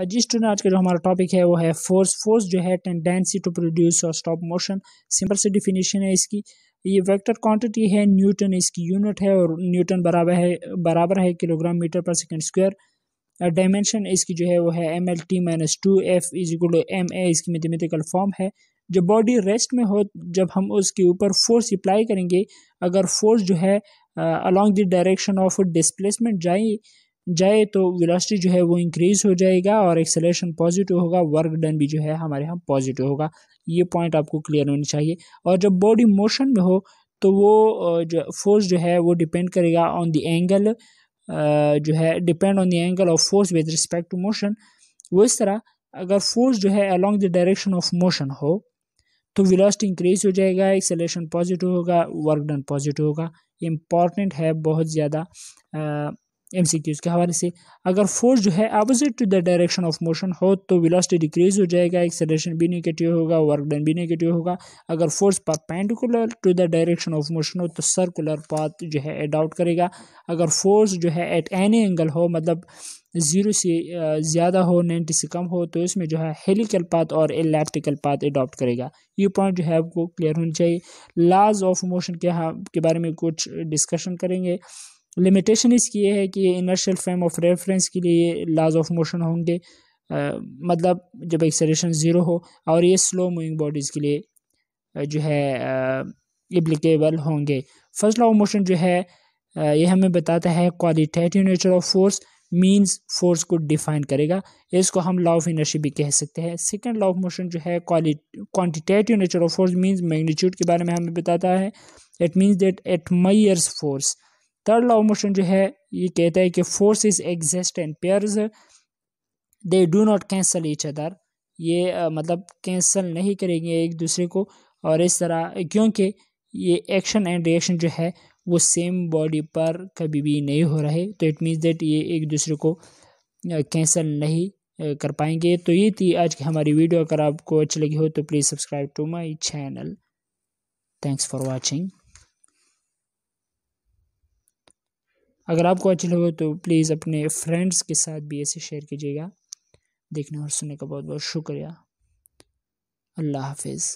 जी uh, student आज का जो हमारा टॉपिक है वो है फोर्स फोर्स जो है टेंडेंसी टू प्रोड्यूस और स्टॉप मोशन सिंपल से डिफिनीशन है इसकी ये वेक्टर क्वांटिटी है न्यूटन इसकी यूनिट है और न्यूटन बराबर है बराबर है किलोग्राम मीटर पर सेकेंड स्क्वायर डायमेंशन इसकी जो है वो है M L T minus two F is equal to M A इसकी मैथमेटिकल फॉर्म है जब बॉडी रेस्ट में हो जब हम उसके ऊपर फोर्स अप्लाई करेंगे अगर फोर्स जो है along the direction of displacement जाए जाए तो वेलोसिटी जो है वो इंक्रीज़ हो जाएगा और एक्सेलेशन पॉजिटिव होगा वर्क डन भी जो है हमारे यहाँ पॉजिटिव होगा ये पॉइंट आपको क्लियर होनी चाहिए और जब बॉडी मोशन में हो तो वो जो फोर्स जो है वो डिपेंड करेगा ऑन द एंगल जो है depend on the angle of force with respect to motion वो इस तरह अगर फोर्स जो है along the direction of motion हो तो वेलोसिटी इंक्रीज हो जाएगा एक्सेलेशन पॉजिटिव होगा वर्क डन पॉजिटिव होगा इम्पॉर्टेंट है बहुत ज़्यादा एम सी क्यूज़ के हवाले से अगर फोर्स जो है opposite to the direction of motion हो तो वेलोसिटी डिक्रीज हो जाएगा एक्सेलरेशन भी नेगेटिव होगा वर्क डन भी नेगेटिव होगा अगर force perpendicular to the direction of motion हो तो सर्कुलर पाथ जो है एडाउट करेगा अगर फोर्स जो है एट एनी एंगल हो मतलब ज़ीरो से ज़्यादा हो नाइन्टी से कम हो तो इसमें जो है हेलिकल पाथ और इलेप्टिकल पाथ एडॉप्ट करेगा ये पॉइंट जो है आपको क्लियर होना चाहिए लाज ऑफ मोशन के हाँ के बारे में कुछ डिस्कशन करेंगे लिमिटेशन इसकी ये है कि ये इनर्शियल फ्रेम ऑफ रेफरेंस के लिए लाज ऑफ मोशन होंगे आ, मतलब जब एक्सलेशन ज़ीरो हो और ये स्लो मूविंग बॉडीज़ के लिए जो है एप्लीकेबल होंगे फर्स्ट लॉ ऑफ मोशन जो है आ, ये हमें बताता है qualitative nature of force means force को डिफाइन करेगा इसको हम लॉ ऑफ इनर्शी भी कह सकते हैं सेकेंड लॉ ऑफ मोशन जो है quantitative nature of force means magnitude के बारे में हमें बताता है इट मीन्स डेट एट मईर्स फोर्स थर्ड लॉ मोशन जो है ये कहता है कि forces exist and pairs they do not cancel each other ये आ, मतलब कैंसल नहीं करेंगे एक दूसरे को और इस तरह क्योंकि ये एक्शन एंड रिएक्शन जो है वो सेम बॉडी पर कभी भी नहीं हो रहे तो इट मीन्स डेट ये एक दूसरे को कैंसल नहीं कर पाएंगे तो ये थी आज की हमारी वीडियो अगर आपको अच्छी लगी हो तो please subscribe to my channel thanks for watching अगर आपको अच्छी लगे तो प्लीज़ अपने फ्रेंड्स के साथ भी ऐसे शेयर कीजिएगा देखने और सुनने का बहुत बहुत शुक्रिया अल्लाह हाफिज़